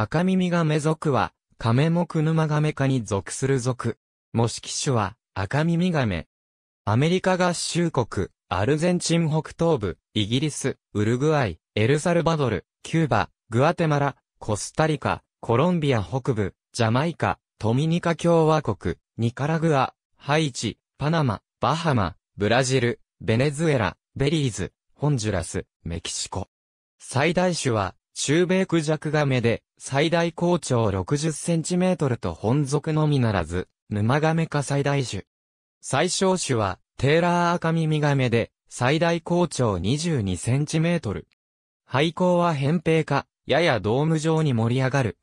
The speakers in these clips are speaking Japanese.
赤耳ガメ属は、カメモクヌマガメ科に属する属。模式種は、赤耳ガメ。アメリカ合衆国、アルゼンチン北東部、イギリス、ウルグアイ、エルサルバドル、キューバ、グアテマラ、コスタリカ、コロンビア北部、ジャマイカ、トミニカ共和国、ニカラグア、ハイチ、パナマ、バハマ、ブラジル、ベネズエラ、ベリーズ、ホンジュラス、メキシコ。最大種は、中米クジャクガメで、最大高潮 60cm と本属のみならず、沼亀科最大種。最小種は、テーラー赤カミ亀ガメで、最大高潮 22cm。廃校は扁平化、ややドーム状に盛り上がる。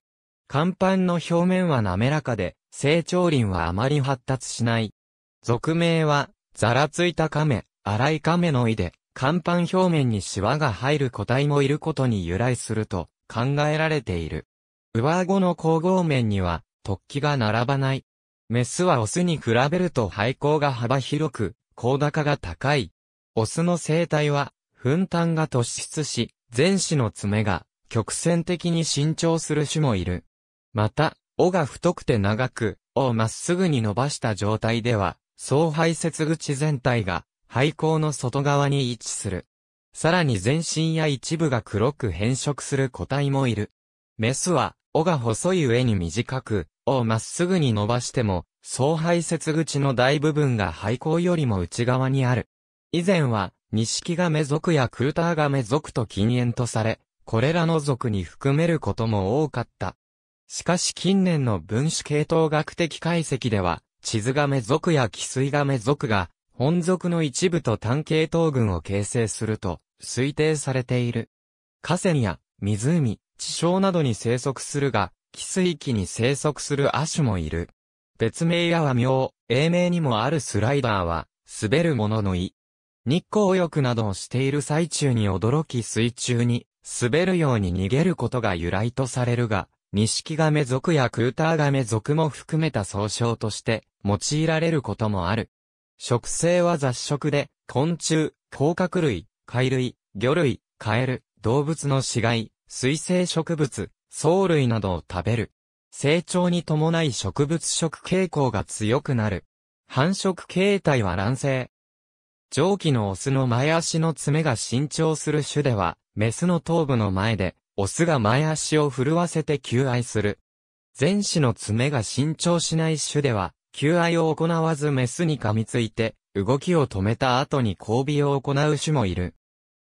甲板の表面は滑らかで、成長輪はあまり発達しない。俗名は、ザラついた亀、荒い亀の胃で、甲板表面にシワが入る個体もいることに由来すると、考えられている。上顎の後合面には突起が並ばない。メスはオスに比べると肺光が幅広く、高高が高い。オスの生態は、粉炭が突出し、前肢の爪が曲線的に伸長する種もいる。また、尾が太くて長く、尾をまっすぐに伸ばした状態では、総排泄口全体が、肺光の外側に位置する。さらに全身や一部が黒く変色する個体もいる。メスは、尾が細い上に短く、尾をまっすぐに伸ばしても、総排泄口の大部分が廃口よりも内側にある。以前は、ニシキガメ族やクルターガメ族と禁煙とされ、これらの族に含めることも多かった。しかし近年の分子系統学的解析では、地図メ族やキスイガメ族が、本族の一部と単系統群を形成すると、推定されている。河川や湖、地層などに生息するが、寄水域に生息する亜種もいる。別名や和名、英名にもあるスライダーは、滑るものの意。日光浴などをしている最中に驚き水中に、滑るように逃げることが由来とされるが、ニシキガメ族やクーターガメ族も含めた総称として、用いられることもある。食性は雑食で、昆虫、甲殻類、貝類、魚類、カエル、動物の死骸、水生植物、藻類などを食べる。成長に伴い植物食傾向が強くなる。繁殖形態は卵生。上記のオスの前足の爪が伸長する種では、メスの頭部の前で、オスが前足を震わせて求愛する。前肢の爪が伸長しない種では、求愛を行わずメスに噛みついて、動きを止めた後に交尾を行う種もいる。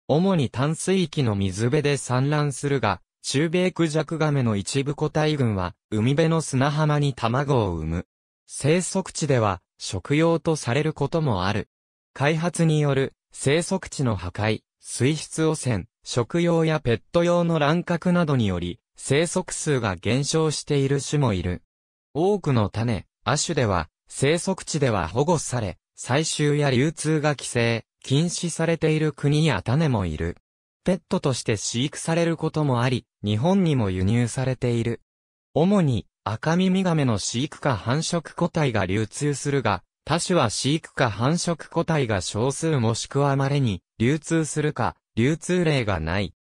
主に淡水域の水辺で産卵するが、中米クジャクガメの一部個体群は、海辺の砂浜に卵を産む。生息地では、食用とされることもある。開発による、生息地の破壊、水質汚染、食用やペット用の乱獲などにより、生息数が減少している種もいる。多くの種、亜種では、生息地では保護され、採集や流通が規制、禁止されている国や種もいる。ペットとして飼育されることもあり、日本にも輸入されている。主に赤耳亀の飼育か繁殖個体が流通するが、他種は飼育か繁殖個体が少数もしくは稀に流通するか、流通例がない。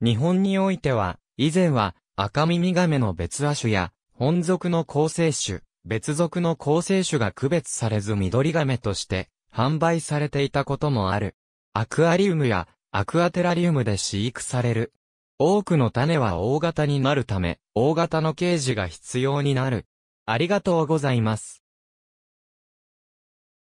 日本においては、以前は赤耳亀の別亜種や本属の構成種、別属の構成種が区別されず緑亀として販売されていたこともある。アクアリウムやアクアテラリウムで飼育される。多くの種は大型になるため、大型のケージが必要になる。ありがとうございます。